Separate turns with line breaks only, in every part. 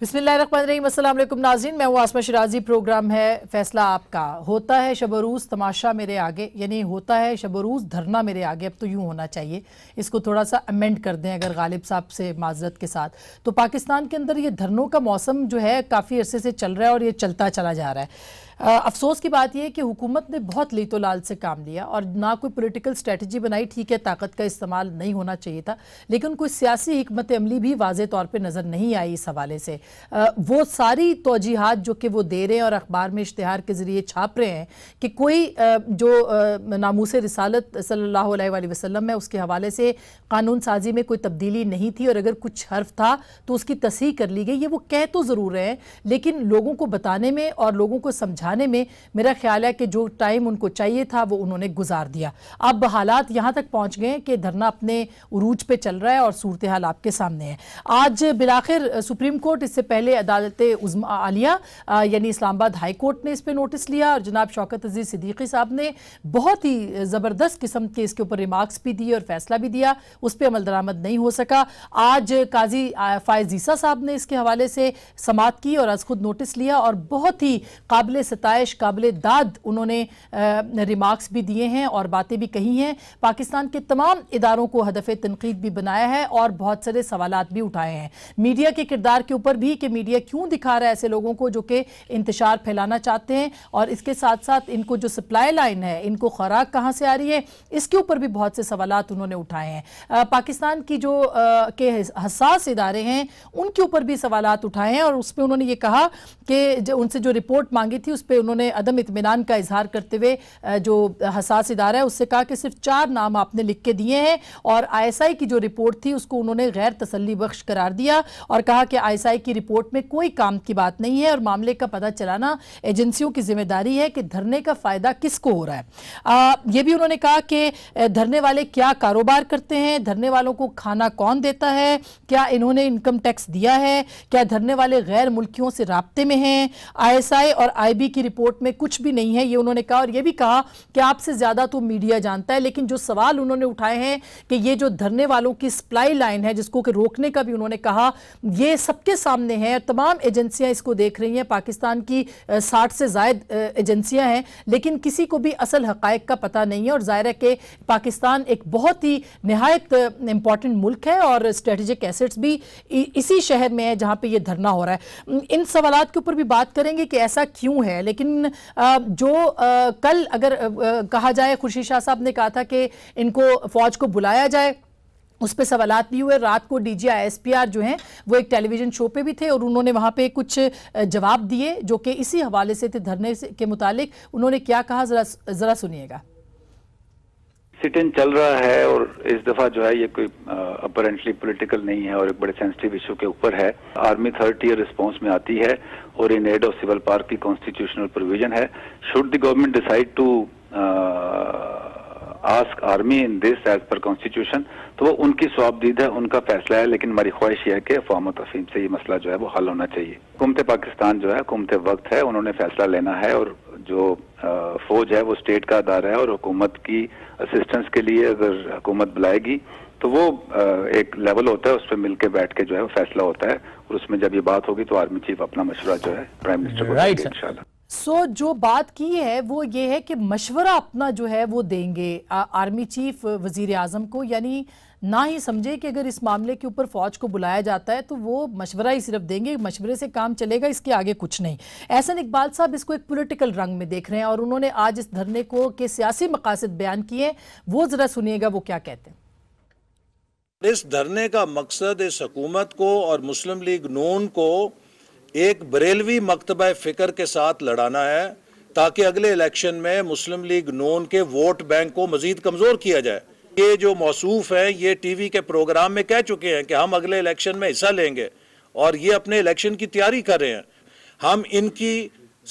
बिस्मिल नाजीन मैं हूँ आसमा शराजी प्रोग्राम है फैसला आपका होता है शबरूज तमाशा मेरे आगे यानी होता है शबरूज धरना मेरे आगे अब तो यूँ होना चाहिए इसको थोड़ा सा अमेंड कर दें अगर गालिब साहब से माजरत के साथ तो पाकिस्तान के अंदर ये धरनों का मौसम जो है काफ़ी अरसे से चल रहा है और ये चलता चला जा रहा है अफसोस की बात यह है कि हुकूमत ने बहुत लाल से काम लिया और ना कोई पॉलिटिकल स्ट्रेटजी बनाई ठीक है ताकत का इस्तेमाल नहीं होना चाहिए था लेकिन कोई सियासी हमत अमली भी वाज तौर पर नज़र नहीं आई इस हवाले से आ, वो सारी तोजीहत जो कि वो दे रहे हैं और अखबार में इश्तहार के ज़रिए छाप रहे हैं कि कोई आ, जो नामूस रसालत सल्ला वसलम है उसके हवाले से कानून साजी में कोई तब्दीली नहीं थी और अगर कुछ हर्फ था तो उसकी तस्ह कर ली गई ये वो कह तो ज़रूर रहे हैं लेकिन लोगों को बताने में और लोगों को समझा समझाने में मेरा ख्याल है कि जो टाइम उनको चाहिए था वो उन्होंने गुजार दिया अब हालात यहाँ तक पहुँच गए कि धरना अपने उरूज पर चल रहा है और सूरत हाल आपके सामने है आज बिलाखिर सुप्रीम कोर्ट इससे पहले अदालत आलिया यानी इस्लामाबाद हाई कोर्ट ने इस पर नोटिस लिया और जनाब शौकत अजीज सिद्दीकी साहब ने बहुत ही ज़बरदस्त किस्म के इसके ऊपर रिमार्क्स भी दिए और फैसला भी दिया उस पर अमल दरामद नहीं हो सका आज काजी फायजीसा साहब ने इसके हवाले से समात की और आज खुद नोटिस लिया और बहुत ही काबिल सतश काबिल दाद उन्होंने रिमार्क्स भी दिए हैं और बातें भी कही हैं पाकिस्तान के तमाम इदारों को हदफ तनकीद भी बनाया है और बहुत सारे सवाल भी उठाए हैं मीडिया के किरदार के ऊपर भी कि मीडिया क्यों दिखा रहा है ऐसे लोगों को जो कि इंतजार फैलाना चाहते हैं और इसके साथ साथ इनको जो सप्लाई लाइन है इनको खुराक कहाँ से आ रही है इसके ऊपर भी बहुत से सवाल उन्होंने उठाए हैं पाकिस्तान की जो के हसास इदारे हैं उनके ऊपर भी सवाल उठाए हैं और उसमें उन्होंने ये कहा कि उनसे जो रिपोर्ट मांगी थी उस पर उन्होंने अदम इतमान का इजहार करते हुए जो हसास इदारा है उससे कहा कि सिर्फ चार नाम आपने लिख के दिए हैं और आईएसआई की जो रिपोर्ट थी उसको उन्होंने गैर तसली बख्श करार दिया और कहा कि आईएसआई की रिपोर्ट में कोई काम की बात नहीं है और मामले का पता चलाना एजेंसियों की जिम्मेदारी है कि धरने का फ़ायदा किसको हो रहा है यह भी उन्होंने कहा कि धरने वाले क्या कारोबार करते हैं धरने वालों को खाना कौन देता है क्या इन्होंने इनकम टैक्स दिया है क्या धरने वाले गैर मुल्कियों से रबते में हैं आईएसआई और आईबी की रिपोर्ट में कुछ भी नहीं है ये उन्होंने कहा और ये भी कहा कि आपसे ज़्यादा तो मीडिया जानता है लेकिन जो सवाल उन्होंने उठाए हैं कि ये जो धरने वालों की सप्लाई लाइन है जिसको कि रोकने का भी उन्होंने कहा ये सबके सामने है तमाम एजेंसियां इसको देख रही हैं पाकिस्तान की साठ से जायद एजेंसियां हैं लेकिन किसी को भी असल हक़ का पता नहीं है और ज़ाहिर है कि पाकिस्तान एक बहुत ही नहायत इंपॉर्टेंट मुल्क है और स्ट्रेटेजिक एसेट्स भी इसी शहर में है जहां पर यह धरना हो रहा है इन सवाल के ऊपर भी बात करेंगे कि ऐसा क्यों है लेकिन जो कल अगर कहा जाए खुर्शीद शाह साहब ने कहा था कि इनको फौज को बुलाया जाए उस पर सवाल भी हुए रात को D G I S P R जो हैं वो एक टेलीविज़न शो पे भी थे और उन्होंने वहाँ पे कुछ जवाब दिए जो कि इसी हवाले से थे धरने के मुतालिक उन्होंने क्या कहा ज़रा ज़रा सुनिएगा
सिट इन चल रहा है और इस दफा जो है ये कोई अपरेंटली पॉलिटिकल नहीं है और एक बड़े सेंसिटिव इशू के ऊपर है आर्मी थर्ड ईयर रिस्पॉन्स में आती है और in aid of civil power की कॉन्स्टिट्यूशनल प्रोविजन है should the government decide to ask army in this as per constitution तो वो उनकी स्वाबदीद है उनका फैसला है लेकिन हमारी ख्वाहिश यह है कि अफवाम तफीम से ये मसला जो है वो हल होना चाहिए कुमते पाकिस्तान जो है कुमते वक्त है उन्होंने फैसला लेना है और जो फौज है वो स्टेट का अदारा है और हुकूमत की असिस्टेंस के लिए अगर हुकूमत बुलाएगी तो वो एक लेवल होता है उस पर मिलकर बैठ के जो है वो फैसला होता है और उसमें जब ये बात होगी तो आर्मी चीफ अपना मशुरा जो है प्राइम मिनिस्टर को इंशाल्लाह
सो so, जो बात की है वो ये है कि मशवरा अपना जो है वो देंगे आ, आर्मी चीफ वजीर आजम को यानी ना ही समझे कि अगर इस मामले के ऊपर फौज को बुलाया जाता है तो वो मशवरा ही सिर्फ देंगे मशवरे से काम चलेगा इसके आगे कुछ नहीं ऐसा इकबाल साहब इसको एक पॉलिटिकल रंग में देख रहे हैं और उन्होंने आज इस धरने को के सियासी मकासद बयान किए वो ज़रा सुनिएगा वो क्या कहते हैं
इस
धरने का मकसद इस हकूमत को और मुस्लिम लीग नून को एक बरेलवी मकतब फ़िक्र के साथ लड़ाना है ताकि अगले इलेक्शन में मुस्लिम लीग
नोन के वोट बैंक को मज़ीद कमज़ोर किया जाए ये जो मौसूफ हैं ये टी वी के प्रोग्राम में कह चुके हैं कि हम अगले इलेक्शन में हिस्सा लेंगे और ये अपने इलेक्शन की तैयारी कर रहे हैं हम इनकी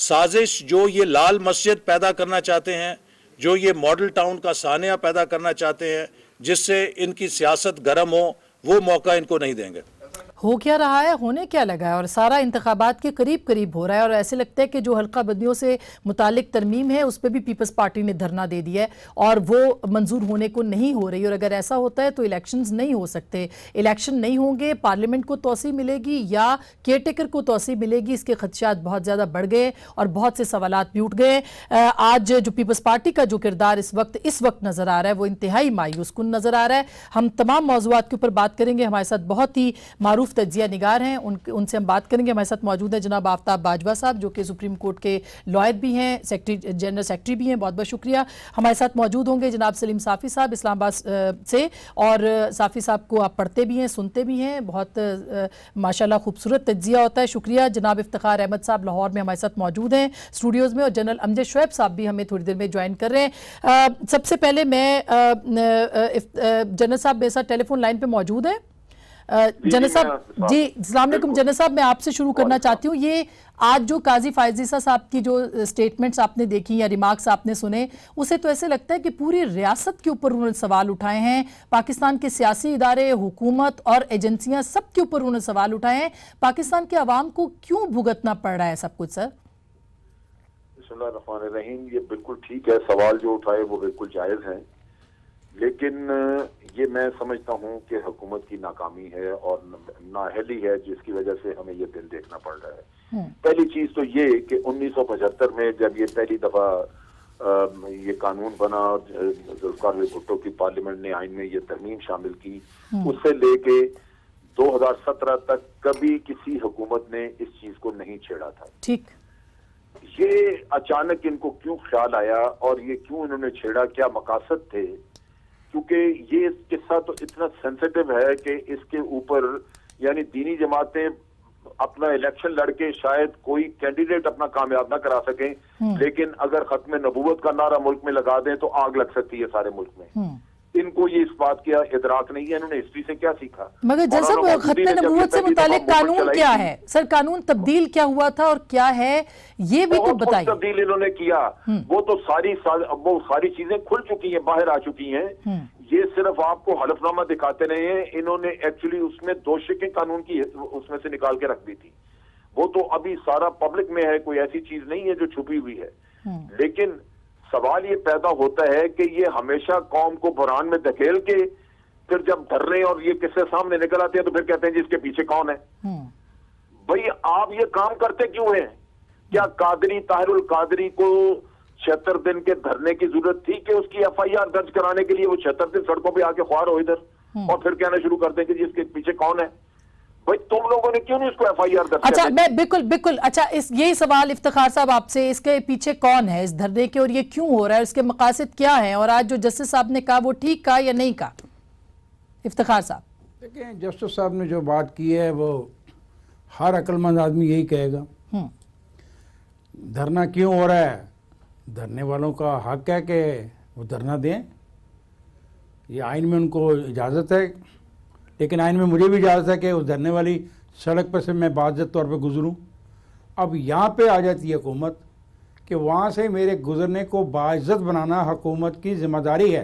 साजिश जो ये लाल मस्जिद पैदा करना चाहते हैं जो ये मॉडल टाउन का सानिया पैदा करना चाहते हैं जिससे इनकी सियासत गर्म हो वो मौका इनको नहीं देंगे
हो क्या रहा है होने क्या लगा है और सारा इंतबात के करीब करीब हो रहा है और ऐसे लगता है कि जो हल्का बंदियों से मुतल तरमीम है उस पर भी पीपल्स पार्टी ने धरना दे दिया है और वो मंजूर होने को नहीं हो रही और अगर ऐसा होता है तो इलेक्शन नहीं हो सकते इलेक्शन नहीं होंगे पार्लियामेंट को तोसी मिलेगी या केयर टेकर को तोसी मिलेगी इसके खदशात बहुत ज़्यादा बढ़ गए और बहुत से सवाल भी उठ गए आज जो पीपल्स पार्टी का जो किरदार इस वक्त इस वक्त नज़र आ रहा है वो इंतहाई मायूस कन नज़र आ रहा है हम तमाम मौजूद के ऊपर बात करेंगे हमारे साथ बहुत ही मारूफ मरूफ तजिया निगार हैं उन उनसे हम बात करेंगे हमारे साथ मौजूद हैं जनाब आफ्ताब बाजवा साहब जो कि सुप्रीम कोर्ट के लॉयर भी हैं सेक्रेटरी जनरल सेक्रेटरी भी हैं बहुत बहुत शुक्रिया हमारे साथ मौजूद होंगे जनाब सलीम साफ़ी साहब इस्लामाबाद से और साफ़ी साहब को आप पढ़ते भी हैं सुनते भी हैं बहुत माशाला खूबसूरत तजिया होता है शुक्रिया जनाब इफ्तार अहमद साहब लाहौर में हमारे साथ मौजूद हैं स्टूडियोज़ में और जनरल अमजद शुएब साहब भी हमें थोड़ी देर में ज्वाइन कर रहे हैं सबसे पहले मैं जनरल साहब मेरे साथ टेलीफोन लाइन पर मौजूद हैं जनर साहब जी अलैक्म जनर साहब मैं आपसे शुरू करना अच्छा। चाहती हूँ ये आज जो काजी फायजीसा साहब की जो स्टेटमेंट्स आपने देखी या रिमार्क्स आपने सुने उसे तो ऐसे लगता है कि पूरी रियासत के ऊपर उन्होंने सवाल उठाए हैं पाकिस्तान के सियासी इदारे हुकूमत और एजेंसियां सब के ऊपर उन्होंने सवाल उठाए हैं पाकिस्तान के आवाम को क्यों भुगतना पड़ रहा है सब कुछ सर
रहीम ये बिल्कुल ठीक है सवाल जो उठाए वो बिल्कुल जायज़ है लेकिन ये मैं समझता हूँ कि हुकूमत की नाकामी है और नाहली है जिसकी वजह से हमें ये दिन देखना पड़ रहा है हम्म। पहली चीज तो ये कि 1975 में जब ये पहली दफा ये कानून बना जुल्फार भुट्टो की पार्लियामेंट ने आइन में ये तरमीम शामिल की हम्म। उससे लेके 2017 तक कभी किसी हुकूमत ने इस चीज को नहीं छेड़ा था ठीक ये अचानक इनको क्यों ख्याल आया और ये क्यों इन्होंने छेड़ा क्या मकासद थे क्योंकि ये किस्सा तो इतना सेंसिटिव है कि इसके ऊपर यानी दीनी जमातें अपना इलेक्शन लड़के शायद कोई कैंडिडेट अपना कामयाब ना करा सकें हम्म। लेकिन अगर खत्म नबूवत का नारा मुल्क में लगा दें तो आग लग सकती है सारे मुल्क में हम्म। इनको ये इस बात का इतराक नहीं है इन्होंने हिस्ट्री से क्या सीखा मगर जैसा से मुतालिक कानून क्या है
सर कानून तब्दील क्या हुआ था और क्या है ये भी तो बताइए
तब्दील इन्होंने किया हम्म। वो तो सारी वो सारी चीजें खुल चुकी हैं बाहर आ चुकी हैं हम्म। ये सिर्फ आपको हलफनामा दिखाते रहे हैं इन्होंने एक्चुअली उसमें दो शिकें कानून की उसमें से निकाल के रख दी थी वो तो अभी सारा पब्लिक में है कोई ऐसी चीज नहीं है जो छुपी हुई है हम्म। लेकिन सवाल ये पैदा होता है कि ये हमेशा कौम को बुरान में धकेल के फिर जब धरने और ये किससे सामने निकल आते हैं तो फिर कहते हैं जिसके पीछे कौन है हम्म। भाई आप ये काम करते क्यों हैं क्या कादरी ताहरुल कादरी को छिहत्तर दिन के धरने की जरूरत थी कि उसकी एफ आई आर दर्ज कराने के लिए वो छिहत्तर दिन सड़कों पर आके ख्वार हो इधर हम्म। और फिर कहना शुरू करते हैं कि जिसके पीछे कौन है भाई तुम लोगों ने क्यों नहीं उसको दर्ज अच्छा
मैं बिल्कुल बिल्कुल अच्छा इस यही सवाल इफ्तार साहब आपसे इसके पीछे कौन है इस धरने के और ये क्यों हो रहा है इसके मकासद क्या है और आज जो जस्टिस साहब ने कहा वो ठीक कहा या नहीं कहा इफ्तार साहब
देखिए जस्टिस साहब ने जो बात की है वो हर अक्लमंद आदमी यही कहेगा हम्म। धरना क्यों हो रहा है धरने वालों का हक है कि वो धरना दें ये आइन में उनको इजाज़त है लेकिन आइन में मुझे भी इजाज़त है कि उस धरने वाली सड़क पर से मैं बाजत तौर पर गुजरूँ अब यहाँ पर आ जाती है हुकूमत कि वहाँ से मेरे गुजरने को बाज़त बनाना हुकूमत की जिम्मेदारी है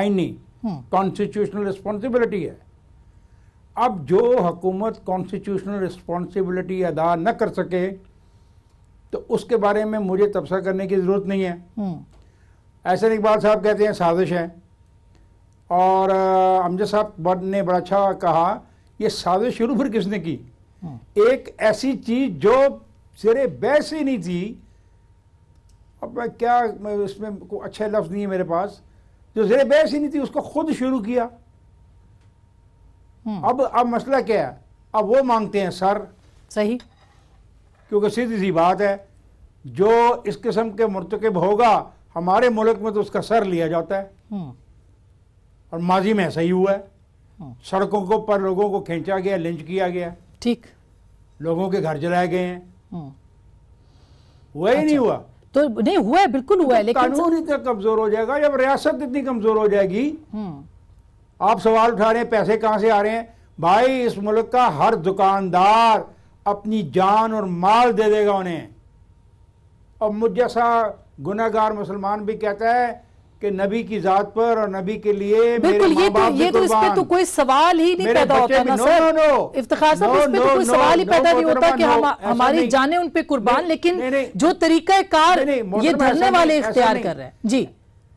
आइनी कॉन्स्टिट्यूशनल रिस्पॉन्सिबिलिटी है अब जो हुकूमत कॉन्स्टिट्यूशनल रिस्पॉन्सिबिलिटी अदा न कर सके तो उसके बारे में मुझे तबसर करने की ज़रूरत नहीं है
हम्म।
ऐसे इकबाल साहब कहते हैं साजिश है और अमजद साहब बड ने बड़ा अच्छा कहा ये साजिश शुरू फिर किसने की हाँ। एक ऐसी चीज जो सिरे बहस ही नहीं थी अब मैं क्या मैं इसमें कोई अच्छे लफ्ज़ नहीं है मेरे पास जो सिरे बहस ही नहीं थी उसको खुद शुरू किया हाँ। अब अब मसला क्या है अब वो मांगते हैं सर सही क्योंकि सीधी सी बात है जो इस किस्म के मुरतकब होगा हमारे मुल्क में तो उसका सर लिया जाता है हाँ। और माजी में ऐसा ही हुआ है हाँ। सड़कों को पर लोगों को खींचा गया लिंच किया गया ठीक लोगों के घर जलाए गए हैं हाँ। हुआ ही नहीं अच्छा। हुआ तो नहीं हुआ है बिल्कुल हुआ है लेकिन कानून इतना कमजोर हो जाएगा जब रियासत इतनी कमजोर हो जाएगी हाँ। आप सवाल उठा रहे हैं पैसे कहां से आ रहे हैं भाई इस मुल्क का हर दुकानदार अपनी जान और माल दे देगा उन्हें और मुझ जैसा गुनागार मुसलमान भी कहता है कि नबी की जात पर और नबी के लिए बिल्कुल ये तो ये तो इस पे तो
कोई सवाल ही नहीं पैदा होता ना सर नो, नो, इफ्तिखार साहब इस पे तो कोई सवाल ही पैदा नहीं होता कि हम हमारी जाने उन पे
कुर्बान लेकिन जो तरीका कार ये धरने वाले इख्तियार कर रहे हैं जी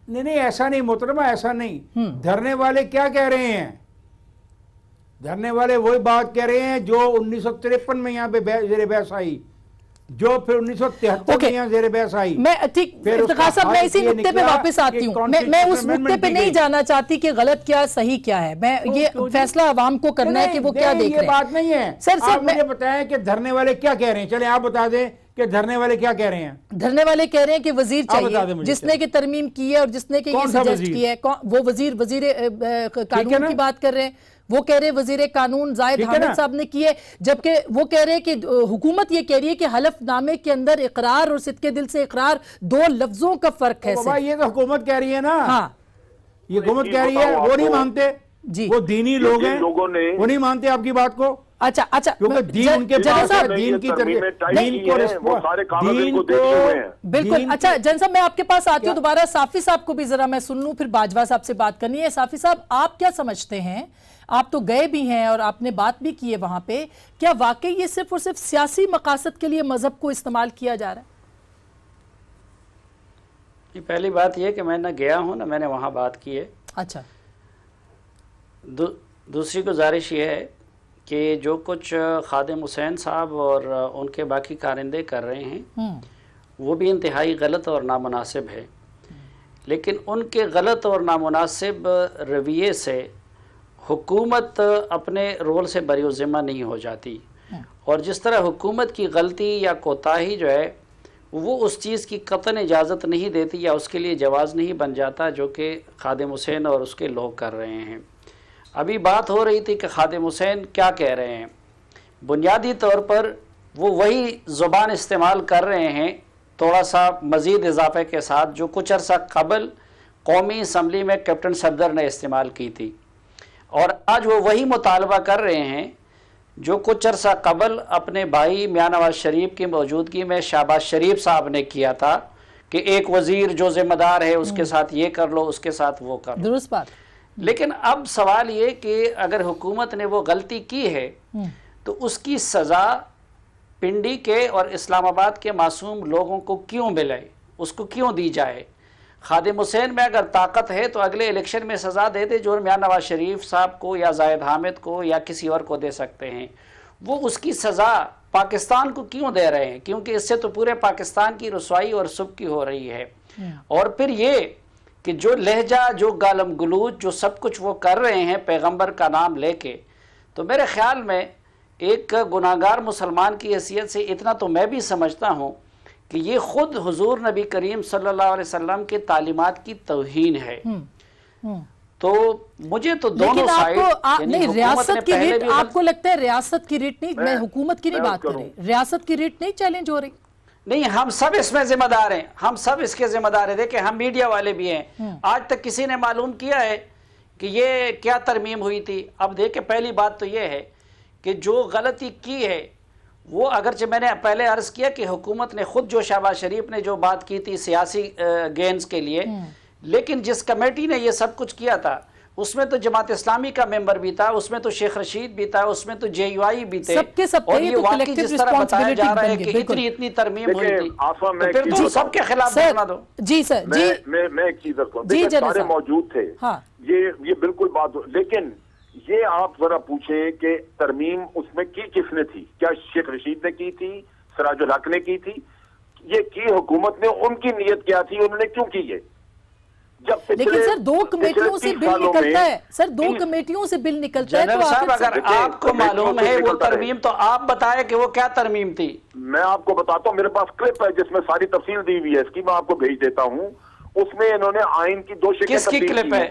नहीं नहीं ऐसा नहीं मोहतरमा ऐसा नहीं हम्म। धरने वाले क्या कह रहे हैं धरने वाले वही बात कह रहे हैं जो उन्नीस सौ तिरपन में यहाँ पे जेर बहस आई जो फिर उन्नीस सौ तिहत्तर मैं इसी मुद्दे पे वापस आती हूँ मैं मैं उस मुद्दे पे नहीं जाना
चाहती कि गलत क्या सही क्या है मैं तो ये फैसला आवाम को करना है कि वो क्या देख रहे बात नहीं है सर सर
मैंने बताया कि धरने वाले क्या कह रहे हैं चले आप बता दें कि धरने वाले क्या कह रहे हैं धरने वाले कह रहे हैं कि वजीर चाहिए जिसने की तरमीम की है और
जिसने की है वो वजीर वजीर कानून की बात कर रहे हैं वो कह रहे वजीर कानून जायद हामिद साहब ने किए जबकि वो कह रहे कि हुकूमत ये कह रही है कि हलफनामे के अंदर इकरार और सिद्के दिल से इकरार दो लफ्जों का फर्क है ये तो हुकूमत कह रही
है ना हाँ ये हुकूमत कह रही है वो नहीं मानते जी वो दीनी लोग हैं लोगों ने वो नहीं मानते आपकी बात को अच्छा अच्छा क्योंकि दीन उनके पास है दीन की दीन
को दीन को बिल्कुल
अच्छा जन साहब मैं आपके पास आती हूँ दोबारा साफी साहब को भी जरा मैं सुन लू फिर बाजवा साहब से बात करनी है साफी साहब आप क्या समझते हैं आप तो गए भी हैं और आपने बात भी की है वहां पे क्या वाकई ये सिर्फ और सिर्फ सियासी मकासद के लिए मजहब को इस्तेमाल किया जा रहा है
कि पहली बात यह कि मैं ना गया हूँ ना मैंने वहां बात की है अच्छा दू, दूसरी गुजारिश ये है कि जो कुछ खादि हुसैन साहब और उनके बाकी कारिंदे कर रहे हैं
हम्म।
वो भी इंतहाई गलत और नामनासिब है हम्म। लेकिन उनके गलत और नामनासिब रवैये से हुकूमत अपने रोल से बरजिमा नहीं हो जाती हम्म। और जिस तरह हुकूमत की गलती या कोताही जो है वो उस चीज़ की कतन इजाज़त नहीं देती या उसके लिए जवाज़ नहीं बन जाता जो कि खादि हुसैन और उसके लोग कर रहे हैं अभी बात हो रही थी कि खादिम हुसैन क्या कह रहे हैं बुनियादी तौर पर वो वही ज़ुबान इस्तेमाल कर रहे हैं थोड़ा सा मज़ीद इजाफे के साथ जो कुछ अरसा कबल कौमी इसम्बली में कैप्टन सफदर ने इस्तेमाल की थी और आज वो वही मुतालबा कर रहे हैं जो कुछ अरसा कबल अपने भाई मियाँ नवाज शरीफ की मौजूदगी में शहबाज शरीफ साहब ने किया था कि एक वज़ीर जो ज़िम्मेदार है उसके हम्म। साथ ये कर लो उसके साथ वो कर लो दुरुस्त बात लेकिन अब सवाल ये कि अगर हुकूमत ने वो गलती की है हम्म। तो उसकी सज़ा पिंडी के और इस्लामाबाद के मासूम लोगों को क्यों मिले उसको क्यों दी जाए खादिम हुसैन में अगर ताकत है तो अगले इलेक्शन में सज़ा दे दे जो मियाँ नवाज शरीफ साहब को या जायद हामिद को या किसी और को दे सकते हैं वो उसकी सज़ा पाकिस्तान को क्यों दे रहे हैं क्योंकि इससे तो पूरे पाकिस्तान की रसवाई और सुबकी हो रही है हम्म। और फिर ये कि जो लहजा जो गालम गलूज जो सब कुछ वो कर रहे हैं पैगंबर का नाम लेके तो मेरे ख्याल में एक गुनागार मुसलमान की हैसियत से इतना तो मैं भी समझता हूँ कि ये ख़ुद हुजूर नबी करीम सल्लल्लाहु अलैहि वसल्लम के तालीमात की तोहन है हम्म, हम्म। तो मुझे तो दोनों आपको आ, नहीं रियासत की रेट आपको लगता है रियासत की रेट नहीं मैं हुकूमत की नहीं बात कर रही रियासत की रेट नहीं चैलेंज हो रही नहीं हम सब इसमें जिम्मेदार हैं हम सब इसके जिम्मेदार हैं देखिए हम मीडिया वाले भी हैं हम्म। आज तक किसी ने मालूम किया है कि ये क्या तरमीम हुई थी अब देखे पहली बात तो ये है कि जो गलती की है वो अगरचे मैंने पहले अर्ज किया कि हुकूमत ने खुद जो शहबाज शरीफ ने जो बात की थी सियासी गेंस के लिए हम्म। लेकिन जिस कमेटी ने ये सब कुछ किया था उसमें तो जमात इस्लामी का मेंबर भी था उसमें तो शेख रशीद भी था उसमें तो जे यू आई भी थे सबके सब और ये तो वाकई जिस तरह बताया जा रहा है कि इतनी इतनी तरमीम हुई थी तो फिर तो सबके खिलाफ बना दो जी सर जी
मैं मैं एक चीज रखता हूँ मौजूद थे हाँ। ये ये बिल्कुल बात लेकिन ये आप जरा पूछे कि तरमीम उसमें की किसने थी क्या शेख रशीद ने की थी सराजुल हक ने की थी ये की हुकूमत ने उनकी नीयत क्या थी उन्होंने क्यों की है लेकिन
सर दो कमेटियों से बिल निकलता है सर दो कमेटियों से बिल निकलता है तो साहब अगर
आपको मालूम है वो तरमीम तो आप बताए कि वो क्या तरमीम थी मैं आपको बताता
हूँ मेरे पास क्लिप है जिसमें सारी तफसील दी हुई है इसकी मैं आपको भेज देता हूँ
उसमें इन्होंने आइन की दो किसकी क्लिप है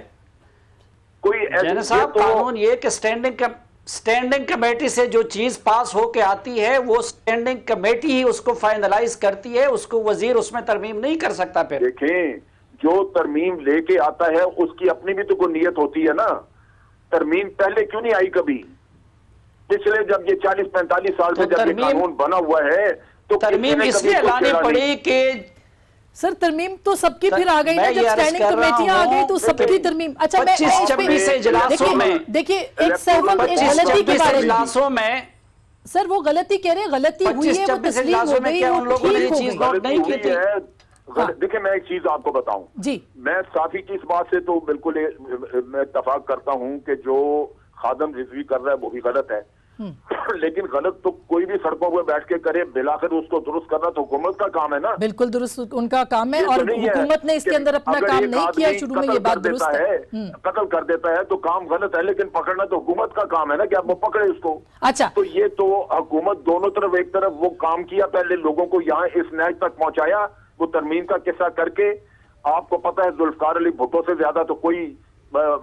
कोई तो- कानून ये स्टैंडिंग स्टैंडिंग कमेटी से जो चीज पास होके आती है वो स्टैंडिंग कमेटी ही उसको फाइनलाइज करती है उसको वजीर उसमें तरमीम नहीं कर सकता फिर
देखें जो तरमीम लेके आता है उसकी अपनी भी तो कोई नीयत होती है ना तरमीम पहले क्यों नहीं आई कभी पिछले जब ये चालीस पैंतालीस साल से तो जब ये कानून बना हुआ है तो तरमीम
इसलिए लानी पड़े कि सर तरमीम तो सबकी फिर आ गई ना जब स्टैंडिंग कमेटियां आ गई तो सबकी तरमीम अच्छा मैं छब्बीस इजलासों में देखिए एक सहमत गलती के बारे इजलासों में सर वो गलती कह रहे हैं गलती हुई है वो तस्लीम हो गई वो ठीक हो गई
हाँ। देखिए मैं एक चीज आपको बताऊं जी मैं साफी की इस बात से तो बिल्कुल मैं इतफाक करता हूं कि जो खादम रिजवी कर रहा है वो भी गलत है हम्म। लेकिन गलत तो कोई भी सड़कों पर बैठ के करे बिलाकर उसको दुरुस्त करना तो हुकूमत का काम है ना बिल्कुल दुरुस्त उनका काम है तो और हुकूमत ने
इसके अंदर अपना काम नहीं किया शुरू में ये बात दुरुस्त है
हम्म। कत्ल कर देता है तो काम गलत है लेकिन पकड़ना तो हुकूमत का काम है ना कि आप वो पकड़े उसको अच्छा तो ये तो हुकूमत दोनों तरफ एक तरफ वो काम किया पहले लोगों को यहाँ इस नैज तक पहुँचाया वो तरमीम का किस्सा करके आपको पता है जुल्फकार अली भुट्टो से ज्यादा तो कोई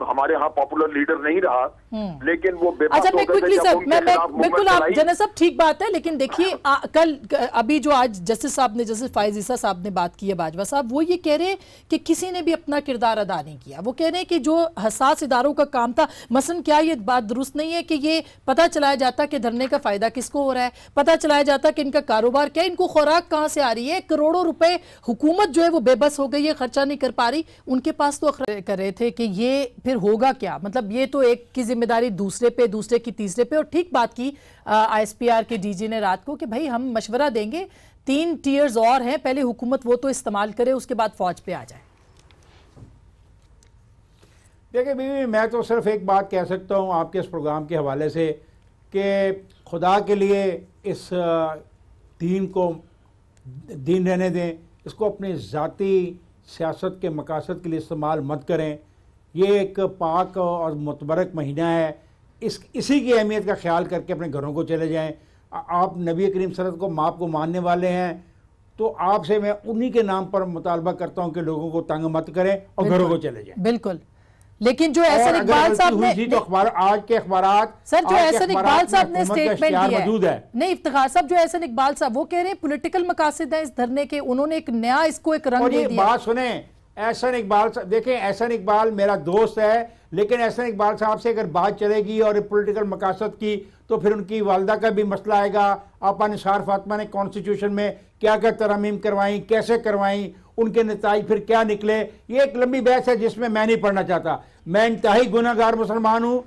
हमारे यहाँ पॉपुलर लीडर नहीं रहा हम्म। लेकिन वो अच्छा मैं क्विकली सर मैं मैं बिल्कुल आप जनरल साहब
ठीक बात है लेकिन देखिए हाँ। कल अभी जो आज जस्टिस साहब ने जस्टिस फायजीसा साहब ने बात की है बाजवा साहब वो ये कह रहे हैं कि किसी ने भी अपना किरदार अदा नहीं किया वो कह रहे हैं कि जो हसास इदारों का काम था मसन क्या ये बात दुरुस्त नहीं है कि ये पता चलाया जाता कि धरने का फायदा किसको हो रहा है पता चलाया जाता कि इनका कारोबार क्या इनको खुराक कहाँ से आ रही है करोड़ों रुपए हुकूमत जो है वो बेबस हो गई है खर्चा नहीं कर पा रही उनके पास तो कर रहे थे कि ये फिर होगा क्या मतलब ये तो एक की जिम्मेदारी दूसरे पे दूसरे की तीसरे पे और ठीक बात की आईएसपीआर के डीजी ने रात को कि भाई हम मशवरा देंगे तीन टीयर्स और हैं पहले हुकूमत वो तो इस्तेमाल करे उसके बाद फौज पे आ जाए
देखिए बीबी मैं तो सिर्फ एक बात कह सकता हूँ आपके इस प्रोग्राम के हवाले से कि खुदा के लिए इस दीन को दीन रहने दें इसको अपनी ज़ाती सियासत के मकासद के लिए इस्तेमाल मत करें ये एक पाक और मुतबरक महीना है इस इसी की अहमियत का ख्याल करके अपने घरों को चले जाएं आप नबी करीम सरत को माप को मानने वाले हैं तो आपसे मैं उन्हीं के नाम पर मुतालबा करता हूँ कि लोगों को तंग मत करें और घरों को चले जाएं बिल्कुल लेकिन जो ऐसा इकबाल साहब ने तो अखबार आज के अखबार सर जो ऐसा इकबाल साहब ने स्टेटमेंट दिया है, है
नहीं इफ्तार साहब जो ऐसा इकबाल साहब वो कह रहे हैं पॉलिटिकल मकासद है इस धरने के उन्होंने एक नया इसको एक रंग दे दिया बात
सुने एहसन इकबाल साहब देखें एहसन इकबाल मेरा दोस्त है लेकिन एहसन इकबाल साहब से अगर बात चलेगी और पॉलिटिकल मकासद की तो फिर उनकी वालदा का भी मसला आएगा आपा निसार फातमा ने कॉन्स्टिट्यूशन में क्या क्या तरमीम करवाई कैसे करवाई उनके नतज फिर क्या निकले ये एक लंबी बहस है जिसमें मैं नहीं पढ़ना चाहता मैं इंतहाई गुनागार मुसलमान हूँ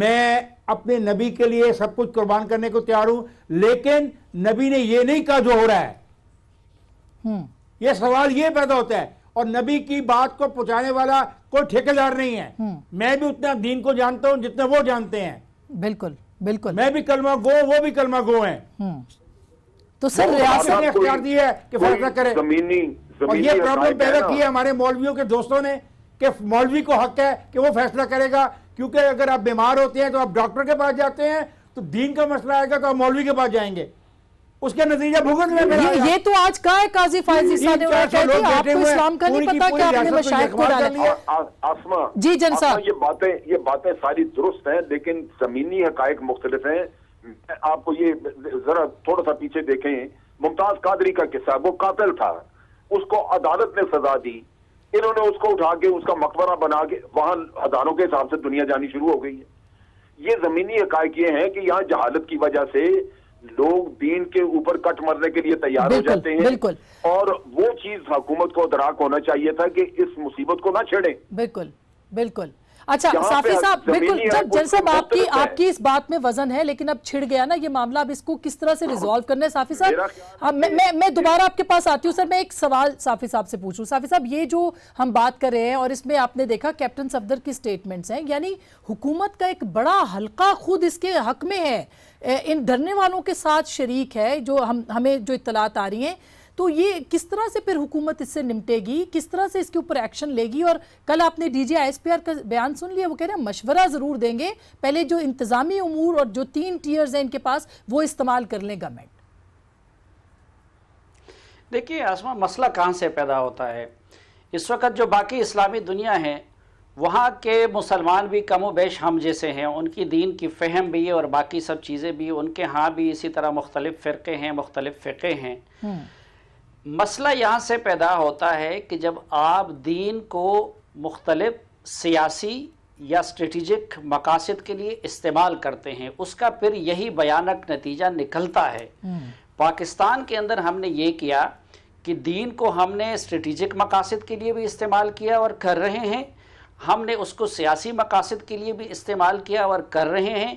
मैं अपने नबी के लिए सब कुछ कुर्बान करने को तैयार हूँ लेकिन नबी ने ये नहीं कहा जो हो रहा है हम्म। ये सवाल ये पैदा होता है और नबी की बात को पहुंचाने वाला कोई ठेकेदार नहीं है हम्म। मैं भी उतना दीन को जानता हूँ जितना वो जानते हैं बिल्कुल बिल्कुल मैं भी कलमा गो वो भी कलमा गो है हम्म। तो सर रियासत ने अख्तियार दी है कि फैसला करे
और ये प्रॉब्लम पैदा की है
हमारे मौलवियों के दोस्तों ने कि मौलवी को हक है कि वो फैसला करेगा क्योंकि अगर आप बीमार होते हैं तो आप डॉक्टर के पास जाते हैं तो दीन का मसला आएगा तो आप मौलवी के पास जाएंगे उसके नतीजा भुगत ये, ये
तो आज का है काजी फायजी ने आपको इस्लाम का नहीं पता क्या आपने मशाइख को
डाला जी जन साहब ये बातें ये बातें सारी दुरुस्त हैं लेकिन जमीनी हकायक मुख्तलिफ हैं आपको ये जरा थोड़ा सा पीछे देखें मुमताज कादरी का किस्सा वो कातिल था उसको अदालत ने सजा दी इन्होंने उसको उठा के उसका मकबरा बना के वहां हजारों के हिसाब से दुनिया जानी शुरू हो गई है ये जमीनी हकायक ये हैं कि यहाँ जहालत की वजह से लोग दीन के ऊपर कट मरने के लिए तैयार हो जाते हैं बिल्कुल और वो चीज हुकूमत को दराक होना चाहिए था कि इस मुसीबत को ना छेड़े
बिल्कुल बिल्कुल अच्छा साफी साहब बिल्कुल जब जल साहब आपकी आपकी इस बात में वजन है लेकिन अब छिड़ गया ना ये मामला अब इसको किस तरह से रिजॉल्व करना है साफी साहब हाँ, मैं मैं दोबारा आपके पास आती हूँ सर मैं एक सवाल साफी साहब से पूछूं साफी साहब ये जो हम बात कर रहे हैं और इसमें आपने देखा कैप्टन सफदर की स्टेटमेंट्स हैं यानी हुकूमत का एक बड़ा हल्का खुद इसके हक में है इन धरने वालों के साथ शरीक है जो हम हमें जो इतलात आ रही हैं तो ये किस तरह से फिर हुकूमत इससे निपटेगी किस तरह से इसके ऊपर एक्शन लेगी और कल आपने डी जी का बयान सुन लिया वो कह रहे हैं मशवरा ज़रूर देंगे पहले जो इंतज़ामी अमूर और जो तीन टीयर्स हैं इनके पास वो इस्तेमाल कर लें गवर्नमेंट
देखिए आसमा मसला कहाँ से पैदा होता है इस वक्त जो बाकी इस्लामी दुनिया है वहाँ के मुसलमान भी कम बेश हम जैसे हैं उनकी दीन की फ़हम भी और बाकी सब चीज़ें भी उनके यहाँ भी इसी तरह मुख्तलिफ़ फ़िरके हैं मुख्तलिफ़ फ़िरके हैं
हम्म।
मसला यहाँ से पैदा होता है कि जब आप दीन को मुख्तलिफ़ सियासी या स्ट्रेटिजिक मकासद के लिए इस्तेमाल करते हैं उसका फिर यही भयानक नतीजा निकलता है हम्म। पाकिस्तान के अंदर हमने ये किया कि दीन को हमने स्ट्रेटिजिक मकासद के लिए भी इस्तेमाल किया और कर रहे हैं हमने उसको सियासी मकासद के लिए भी इस्तेमाल किया और कर रहे हैं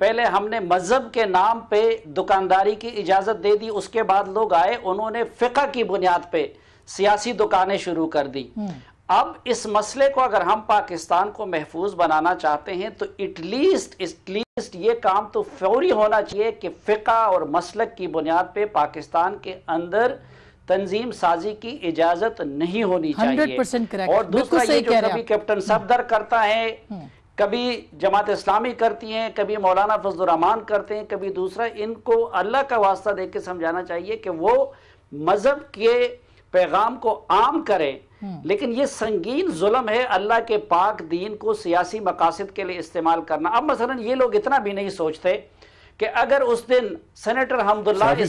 पहले हमने मज़हब के नाम पे दुकानदारी की इजाज़त दे दी उसके बाद लोग आए उन्होंने फ़िका की बुनियाद पे सियासी दुकानें शुरू कर दी हम्म। अब इस मसले को अगर हम पाकिस्तान को महफूज बनाना चाहते हैं तो एटलीस्ट एटलीस्ट ये काम तो फौरी होना चाहिए कि फ़िका और मसलक की बुनियाद पे पाकिस्तान के अंदर तंजीम साजी की इजाजत नहीं होनी चाहिए और दूसरा ये जो कभी कैप्टन सफदर करता है हम्म। कभी जमात इस्लामी करती हैं कभी मौलाना फजलरहमान करते हैं कभी दूसरा इनको अल्लाह का वास्ता देख के समझाना चाहिए कि वो मज़हब के पैगाम को आम करें हम्म। लेकिन ये संगीन जुल्म है अल्लाह के पाक दीन को सियासी मकासद के लिए इस्तेमाल करना अब मसलन ये लोग इतना भी नहीं सोचते कि अगर उस दिन सेनेटर हमदुल्ला ये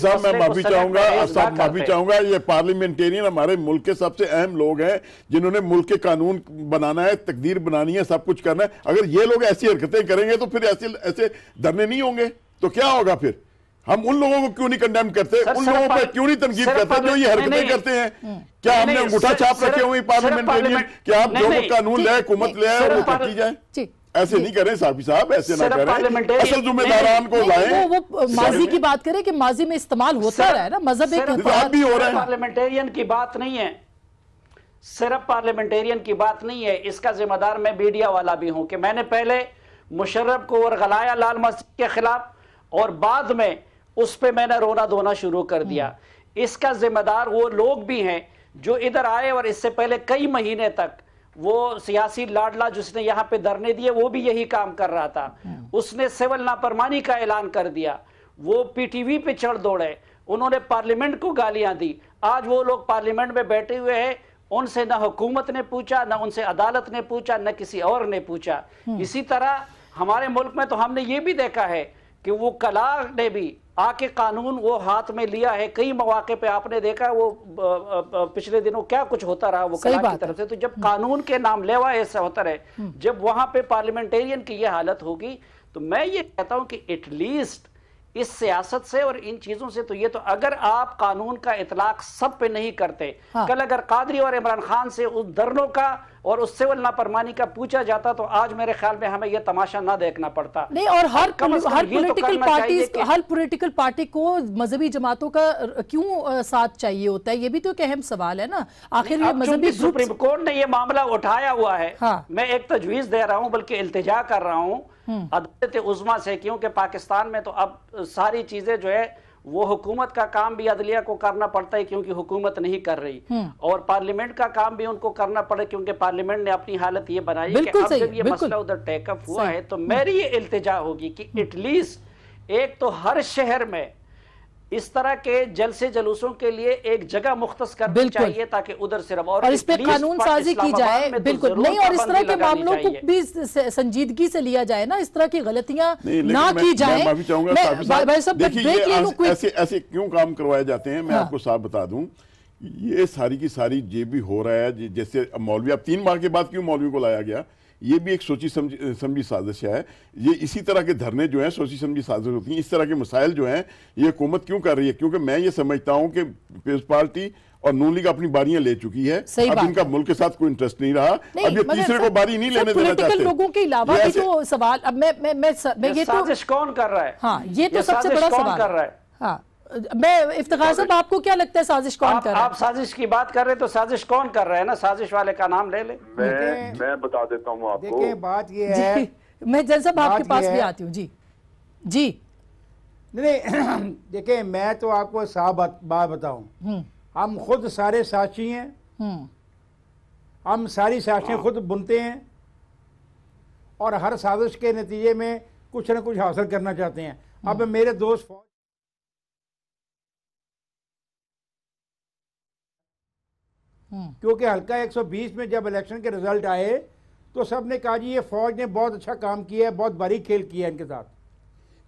पार्लियामेंटेरियन हमारे मुल्क के सबसे अहम लोग हैं जिन्होंने मुल्क के कानून बनाना है तकदीर बनानी है सब कुछ करना है अगर ये लोग ऐसी हरकतें करेंगे तो फिर ऐसे ऐसे धरने नहीं होंगे तो क्या होगा फिर हम उन लोगों को क्यों नहीं कंडेम करते सर, उन लोगों पर क्यों नहीं तनकीद करते जो ये हरकतें करते हैं हम्म। क्या हमने अंगूठा छाप रखे हुए पार्लियामेंट पार्लियामेंटेरियन कि आप जो कानून ले हुकूमत ले आए वो की जाए ऐसे नहीं करें साफी साहब ऐसे ना करें असल
जुम्मेदारान को लाए वो, वो माजी की बात करें कि माजी में इस्तेमाल होता रहा है ना मजहब एक तो भी हो रहा है
पार्लियामेंटेरियन की बात नहीं है सिर्फ पार्लियामेंटेरियन की बात नहीं है इसका जिम्मेदार मैं मीडिया वाला भी हूं कि मैंने पहले मुशर्रफ को और गलाया लाल मस्जिद के खिलाफ और बाद में उस पर मैंने रोना धोना शुरू कर दिया हम्म। इसका जिम्मेदार वो लोग भी हैं जो इधर आए और इससे पहले कई महीने तक वो सियासी लाडला जिसने यहाँ पे धरने दिए वो भी यही काम कर रहा था हम्म। उसने सिविल नापरमानी का ऐलान कर दिया वो पीटीवी पे चढ़ दौड़े उन्होंने पार्लियामेंट को गालियां दी आज वो लोग पार्लियामेंट में बैठे हुए हैं उनसे ना हुकूमत ने पूछा ना उनसे अदालत ने पूछा ना किसी और ने पूछा हम्म। इसी तरह हमारे मुल्क में तो हमने ये भी देखा है कि वो कला ने भी आके कानून वो हाथ में लिया है कई मौके पे आपने देखा वो पिछले दिनों क्या कुछ होता रहा वो की तरफ से तो जब हम्म। कानून के नाम लेवा ऐसा होता रहे हम्म। जब वहां पे पार्लियामेंटेरियन की ये हालत होगी तो मैं ये कहता हूं कि एटलीस्ट इस सियासत से और इन चीजों से तो ये तो अगर आप कानून का इतलाक सब पे नहीं करते हाँ। कल अगर कादरी और इमरान खान से उन धरनों का और उससे वो नापरमानी का पूछा जाता तो आज मेरे ख्याल में हमें ये तमाशा ना देखना पड़ता नहीं और हर कम हर पॉलिटिकल तो पार्टी हर
पॉलिटिकल पार्टी को मजहबी जमातों का क्यों साथ चाहिए होता है ये भी तो एक अहम सवाल है ना आखिर ये मजहबी
सुप्रीम कोर्ट ने ये मामला उठाया हुआ है हाँ। मैं एक तजवीज दे रहा हूँ बल्कि इल्तजा कर रहा हूँ हम्म। अदालत उजमा से क्योंकि पाकिस्तान में तो अब सारी चीजें जो है वो हुकूमत का काम भी अदलिया को करना पड़ता है क्योंकि हुकूमत नहीं कर रही हम्म। और पार्लियामेंट का काम भी उनको करना पड़े क्योंकि पार्लियामेंट ने अपनी हालत ये बनाई कि अब जब ये मसला उधर टेकअप हुआ है तो मेरी ये इल्तजा होगी कि एटलीस्ट हम्म। एक तो हर शहर में इस तरह के जलसे जलूसों के लिए एक जगह मुख्त कर चाहिए ताकि उधर से और, और इस पे कानून साजी की जाए तो बिल्कुल नहीं और इस तरह के मामलों को भी
संजीदगी से लिया जाए ना इस तरह की गलतियां ना की जाए
ऐसे क्यों काम करवाए जाते हैं मैं हाँ। आपको साफ बता दू ये सारी की सारी जे भी हो रहा है जैसे मौलवी अब तीन बार के बाद क्यों मौलवी को लाया गया ये भी एक सोची समझी समझी साजिश है ये इसी तरह के धरने जो हैं सोची समझी साजिश होती हैं इस तरह के मसाइल जो हैं ये हुकूमत क्यों कर रही है क्योंकि मैं ये समझता हूँ कि पीपल्स पार्टी और नून लीग अपनी बारियां ले चुकी है अब इनका मुल्क के साथ कोई इंटरेस्ट नहीं रहा नहीं, अब ये
तीसरे को बारी नहीं लेने देना चाहते लोगों के अलावा भी तो सवाल अब मैं मैं मैं, मैं ये, ये तो,
कौन कर रहा है हाँ ये तो सबसे बड़ा सवाल कर रहा है हाँ मैं इफ्तार साहब आपको क्या लगता है साजिश कौन आप, कर रहा है आप साजिश की बात कर रहे हैं तो साजिश कौन कर रहे हैं ना साजिश वाले का नाम ले ले मैं
मैं बता देता हूँ आपको बात ये है
मैं जल साहब
आपके पास भी
आती हूँ जी जी नहीं देखिए मैं तो आपको साफ बात बताऊं हम्म। हम खुद सारे साक्षी हैं हम्म। हम सारी साक्षी खुद बुनते हैं और हर साजिश के नतीजे में कुछ ना कुछ हासिल करना चाहते हैं अब हम्म। मेरे दोस्त हम्म। क्योंकि हल्का 120 में जब इलेक्शन के रिजल्ट आए तो सब ने कहा जी ये फौज ने बहुत अच्छा काम किया है बहुत भारी खेल किया है इनके साथ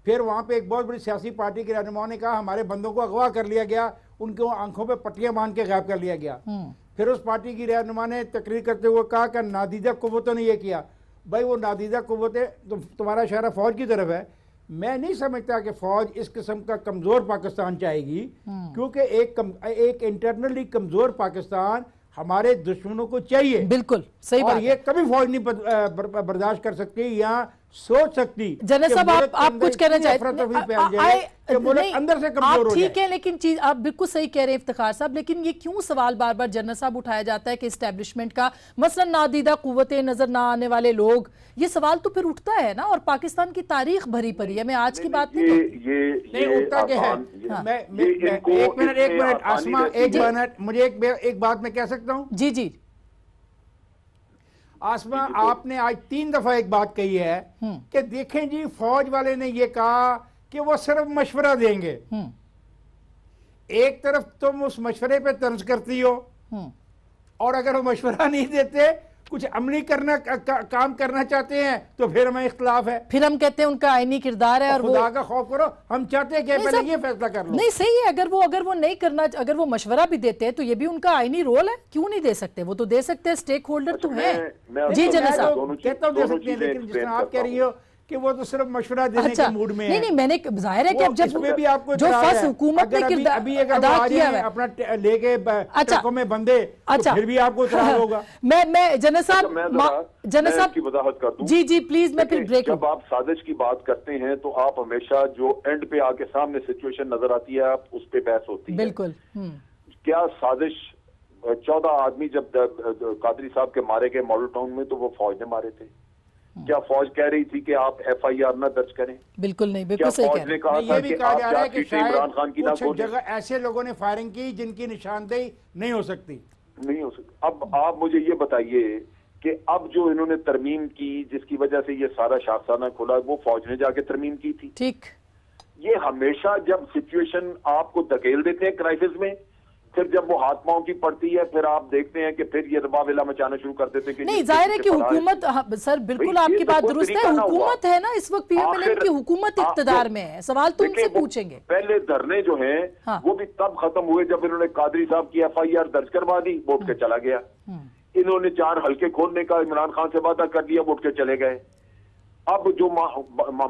फिर वहाँ पे एक बहुत बड़ी सियासी पार्टी के रहनुमाओं ने कहा हमारे बंदों को अगवा कर लिया गया उनको आंखों पे पट्टियां बांध के गायब कर लिया गया हम्म। फिर उस पार्टी की रहनुमा ने तकरीर करते हुए कहा कि नादीदा कुतों ने यह किया भाई वो नादीदा कुतें तो तुम्हारा इशारा फौज की तरफ है मैं नहीं समझता कि फौज इस किस्म का कमजोर पाकिस्तान चाहेगी हम्म। क्योंकि एक कम, एक इंटरनली कमजोर पाकिस्तान हमारे दुश्मनों को चाहिए बिल्कुल सही और बात ये कभी फौज नहीं बर्दाश्त कर सकती या सोच सकती जन साहब आप आप कुछ कहना चाहते अंदर से आप ठीक
है लेकिन चीज आप बिल्कुल सही कह रहे हैं इफ्तार साहब लेकिन ये क्यों सवाल बार बार जनरल साहब उठाया जाता है कि इस्टेब्लिशमेंट का मसलन नादीदा कुतें नजर ना आने वाले लोग ये सवाल तो फिर उठता है ना और पाकिस्तान की तारीख भरी पड़ी है मैं आज
की बात
नहीं ये उठता क्या है हाँ। एक मिनट एक मिनट आसमा एक मिनट
मुझे एक बात मैं कह सकता हूँ जी जी आसमा आपने आज तीन दफा एक बात कही है हम्म। कि देखें जी फौज वाले ने ये कहा कि वो सिर्फ मशवरा देंगे हम्म। एक तरफ तुम उस मशवरे पे तंज करती हो हम्म। और अगर वो मशवरा नहीं देते कुछ अमली करना का, का, काम करना चाहते हैं तो फिर हमें इख्तलाफ है फिर हम कहते हैं उनका आईनी किरदार है और, और खुदा का खौफ करो हम चाहते हैं कि पहले ये फैसला कर लो नहीं सही है अगर वो अगर वो नहीं करना अगर वो
मशवरा भी देते हैं तो ये भी उनका आईनी रोल है क्यों नहीं दे सकते वो तो दे सकते हैं स्टेक होल्डर तो अच्छा, है जी जना
कहता हूँ दे सकते हैं लेकिन जिस आप कह रही हो कि वो तो सिर्फ मशवरा देने अच्छा, के मूड में नहीं नहीं मैंने जाहिर है कि अब जब भी आपको जो फर्स्ट हुकूमत ने किरदार अभी अगर अदा किया है अपना लेके अच्छा में बंदे तो अच्छा तो फिर भी आपको इतराज होगा मैं मैं जनरल साहब अच्छा, जनरल साहब
की वजाहत कर दूं जी जी प्लीज मैं फिर ब्रेक जब आप साजिश की बात करते हैं तो आप हमेशा जो एंड पे आके सामने सिचुएशन नजर आती है आप उस पर बहस होती
है बिल्कुल हम्म।
क्या साजिश चौदह आदमी जब कादरी साहब के मारे गए मॉडल टाउन में तो वो फौज ने मारे थे हम्म। क्या फौज कह रही थी कि आप एफआईआर ना दर्ज करें
बिल्कुल नहीं बिल्कुल सही फौज ने कहा था कि आप जाती से इमरान खान की ना जगह ऐसे लोगों ने फायरिंग की जिनकी निशानदेही नहीं हो सकती
नहीं हो सकती अब आप मुझे ये बताइए कि अब जो इन्होंने तरमीम की जिसकी वजह से ये सारा शाफसाना खुला वो फौज ने जाके तरमीम की थी ठीक ये हमेशा जब सिचुएशन आपको धकेल देते हैं क्राइसिस में फिर जब वो हाथ पांव की पड़ती है फिर आप देखते हैं कि फिर ये दबाव दबावेला मचाना शुरू कर देते हैं नहीं जाहिर है कि हुकूमत
हाँ, सर बिल्कुल आपकी तो बात दुरुस्त है हुकूमत है ना इस वक्त पीएमएलएन की
हुकूमत हाँ, इकतदार
तो में है सवाल तो उनसे पूछेंगे
पहले धरने जो है हाँ। वो भी तब खत्म हुए जब इन्होंने कादरी साहब की एफ आई आर दर्ज करवा दी वो उठ के चला गया इन्होंने चार हल्के खोलने का इमरान खान से वादा कर दिया वो उठ के चले गए अब जो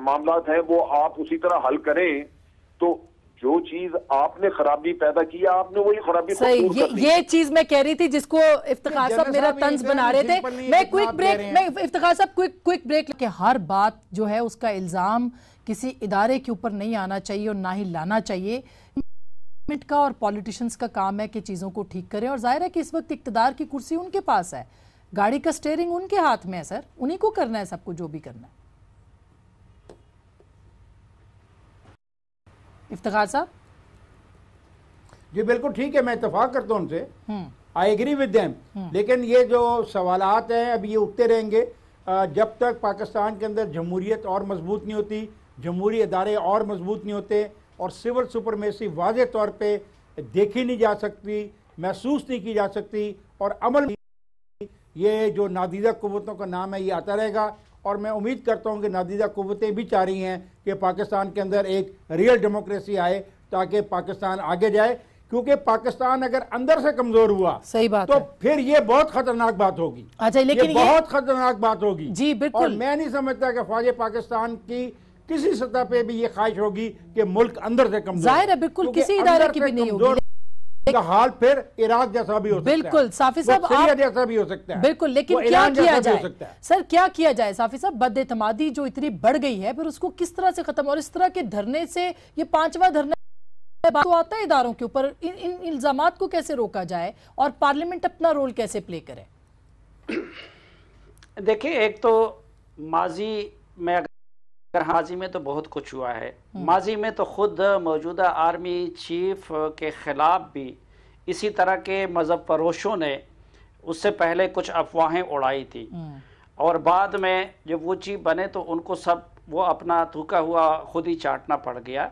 मामला है वो आप उसी तरह हल करें तो जो चीज आपने खराबी पैदा की आपने वही खराबी सही ये,
ये चीज मैं कह रही थी जिसको इफ्तार साहब मेरा तंज बना रहे थे मैं क्विक ब्रेक मैं इफ्तार साहब क्विक क्विक ब्रेक लेके हर बात जो है उसका इल्ज़ाम किसी इदारे के ऊपर नहीं आना चाहिए और ना ही लाना चाहिए का और पॉलिटिशियंस का काम है कि चीज़ों को ठीक करें और जाहिर है कि इस वक्त इकतदार की कुर्सी उनके पास है गाड़ी का स्टेयरिंग उनके हाथ में है सर उन्हीं को करना है सबको जो भी करना है
इफ्तार साहब जी बिल्कुल ठीक है मैं इतफाक करता हूँ उनसे आई एग्री विद देम लेकिन ये जो सवाल हैं अब ये उठते रहेंगे जब तक पाकिस्तान के अंदर जमहूरीत और मजबूत नहीं होती जमहूरी अदारे और मजबूत नहीं होते और सिविल सुपरमेसी वाज तौर पर देखी नहीं जा सकती महसूस नहीं की जा सकती और अमल ये जो नादीदा कुतों का नाम है ये आता रहेगा और मैं उम्मीद करता हूँ कि नादीदा कुतें भी चाह रही हैं कि पाकिस्तान के अंदर एक रियल डेमोक्रेसी आए ताकि पाकिस्तान आगे जाए क्योंकि पाकिस्तान अगर अंदर से कमजोर हुआ सही बात तो फिर ये बहुत खतरनाक बात होगी अच्छा लेकिन ये बहुत खतरनाक बात होगी जी बिल्कुल और मैं नहीं समझता कि फौज पाकिस्तान की किसी सतह पे भी ये ख्वाहिश होगी कि मुल्क अंदर से कमजोर जाहिर है बिल्कुल किसी इदारे की भी नहीं होगी हाल फिर इराक जैसा भी हो सकता है बिल्कुल साफी साहब आप जैसा भी हो सकता है बिल्कुल लेकिन क्या किया जाए
सर क्या किया जाए साफी साहब बदतमादी जो इतनी बढ़ गई है फिर उसको किस तरह से खत्म और इस तरह के धरने से ये पांचवा धरना तो आता है इदारों के ऊपर इन इन इल्जाम को कैसे रोका जाए और पार्लियामेंट अपना रोल कैसे प्ले करे
देखिए एक तो माजी में अगर माजी में तो बहुत कुछ हुआ है हम्म। माजी में तो खुद मौजूदा आर्मी चीफ के ख़िलाफ़ भी इसी तरह के मज़हब परोशों ने उससे पहले कुछ अफवाहें उड़ाई थी हम्म। और बाद में जब वो चीफ बने तो उनको सब वो अपना थूका हुआ खुद ही चाटना पड़ गया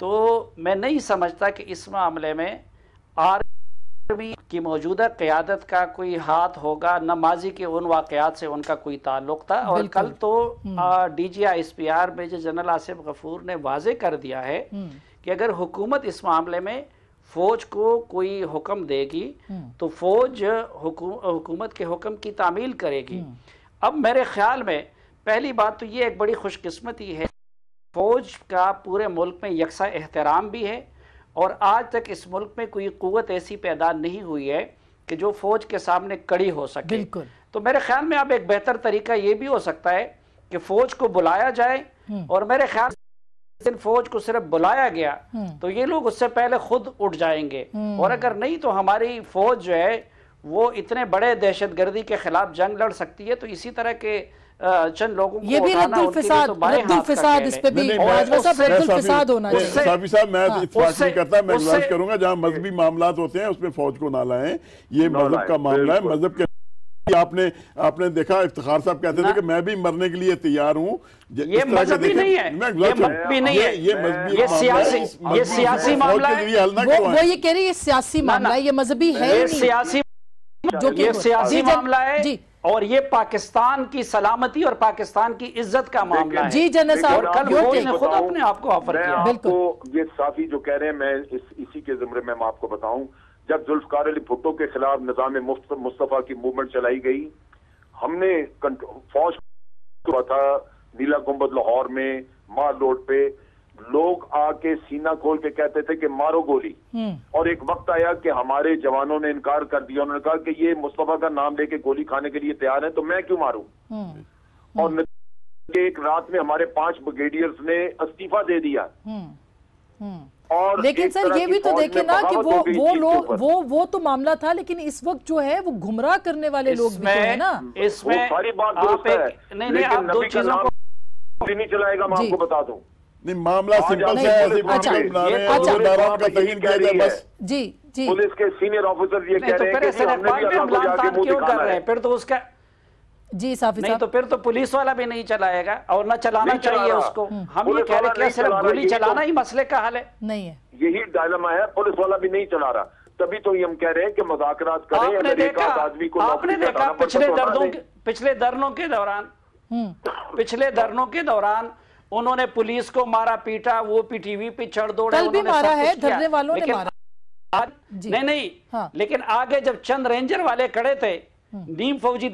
तो मैं नहीं समझता कि इस मामले में आर्मी की मौजूदा क्यादत का कोई हाथ होगा न माजी के उन वाकत से उनका कोई ताल्लुक था और कल तो D G I S P R major general Asif Ghafoor ने वाजे कर दिया है हम्म। कि अगर हुकूमत इस मामले में फौज को कोई हुक्म देगी हम्म। तो फौज हुकूमत के हुक्म की तामील करेगी हम्म। अब मेरे ख्याल में पहली बात तो ये एक बड़ी खुशकस्मती है फौज का पूरे मुल्क में यकसा एहतराम भी है और आज तक इस मुल्क में कोई कुत ऐसी पैदा नहीं हुई है कि जो फौज के सामने कड़ी हो सके बिल्कुल तो मेरे ख्याल में अब एक बेहतर तरीका ये भी हो सकता है कि फौज को बुलाया जाए हम्म। और मेरे ख्याल दिन फौज को सिर्फ बुलाया गया हम्म। तो ये लोग उससे पहले खुद उठ जाएंगे हम्म। और अगर नहीं तो हमारी फौज जो है वो इतने बड़े दहशतगर्दी के खिलाफ जंग लड़ सकती है तो इसी तरह के चंद लोगों ये भी रद्दुल रद्दुल तो इस पे भी साहब
मैं हाँ। नहीं करता मैं करूंगा जहां मजहबी मामला होते हैं उसमें फौज को ना लाएं ये मजहब का मामला है मजहब के आपने आपने देखा इफ्तार साहब कहते थे कि मैं भी मरने के लिए तैयार हूँ ये मजहबी नहीं है ये मजहबी नहीं है ये मजहबी ये सियासी ये
सियासी मामला
है वो ये
कह रही है सियासी मामला ये मजहबी है सियासी जो कि सियासी मामला
है जी और ये पाकिस्तान की सलामती और पाकिस्तान की इज्जत का मामला है जी जनरल साहब कल खुद अपने आपको ऑफर किया
बिल्कुल ये साफी जो कह रहे हैं मैं इस, इसी के जुमरे में मैं आपको बताऊं जब जुल्फकार अली भुट्टो के खिलाफ निजाम मुस्तफ़ा की मूवमेंट चलाई गई हमने फौज हुआ था नीला गुम्बद लाहौर में मार रोड पे लोग आके सीना खोल के कहते थे कि मारो गोली हम्म। और एक वक्त आया कि हमारे जवानों ने इनकार कर दिया उन्होंने कहा कि ये मुस्तफा का नाम लेके गोली खाने के लिए तैयार है तो मैं क्यों मारू
हम्म।
और एक रात में हमारे पांच ब्रिगेडियर्स ने इस्तीफा दे दिया हम्म।
और लेकिन सर ये भी तो देखे ना कि वो वो लोग
वो
वो तो मामला था लेकिन इस वक्त जो है वो गुमराह करने वाले लोग भी तो है ना
इसमें सारी बात दोस्त है लेकिन दो चीजों को नहीं चलाएगा मैं आपको बता दूं नहीं
मामला
सिंपल है ऐसे अच्छा, अच्छा, का बस जी जी पुलिस के सीनियर ऑफिसर ये कह तो रहे हैं कि हमने भी फिर तो उसका जी साफी नहीं तो फिर तो पुलिस वाला भी नहीं चलाएगा और ना चलाना चाहिए उसको हम्म। हम ये कह रहे हैं सिर्फ गोली तो चलाना ही मसले का हल है नहीं है
यही डायलमा है पुलिस वाला भी नहीं चला रहा तभी तो हम कह रहे हैं कि मुजाकरात करें आपने देखा आदमी को आपने देखा तो पिछले दर्दों के हम्म।
पिछले धरनों के दौरान पिछले धरनों के दौरान उन्होंने पुलिस को मारा पीटा वो पीटीवी पे छड़ दौड़ा भी मारा है धरने वालों ने मारा नहीं नहीं हाँ। लेकिन आगे जब चंद रेंजर वाले खड़े थे हम्म। नीम फौजी